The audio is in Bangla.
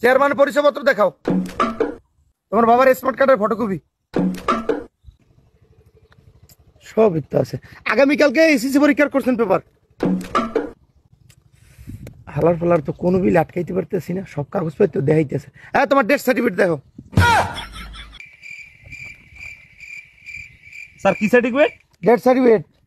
চেয়ারম্যান পরিচয়পত্র দেখাও তোমার বাবার স্মার্ট কার্ডের ফটোকপি সব ইত্য আছে আগামীকালকে এসএসসি পরীক্ষার করছেন পেপার হালার ফালার তো কোনো বিল আটকাইতে পারতেছি না সব পাই তো দেখাইতেছে হ্যাঁ তোমার ডেথ সার্টিফিকেট দেখো স্যার কি সার্টিফিকেট ডেথ সার্টিফিকেট